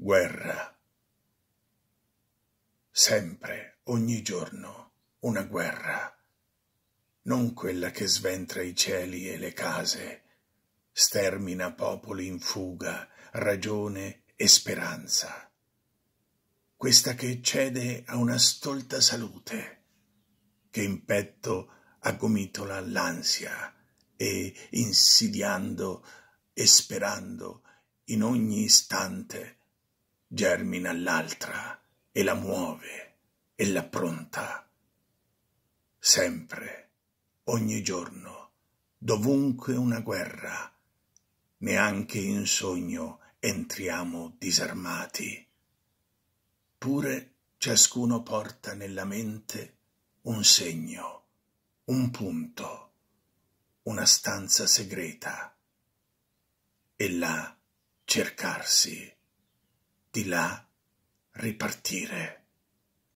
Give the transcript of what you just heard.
guerra. Sempre, ogni giorno, una guerra. Non quella che sventra i cieli e le case, stermina popoli in fuga, ragione e speranza. Questa che cede a una stolta salute, che in petto agomitola l'ansia e insidiando e sperando in ogni istante germina l'altra e la muove e la pronta. Sempre, ogni giorno, dovunque una guerra, neanche in sogno entriamo disarmati. Pure ciascuno porta nella mente un segno, un punto, una stanza segreta. E là cercarsi di là ripartire.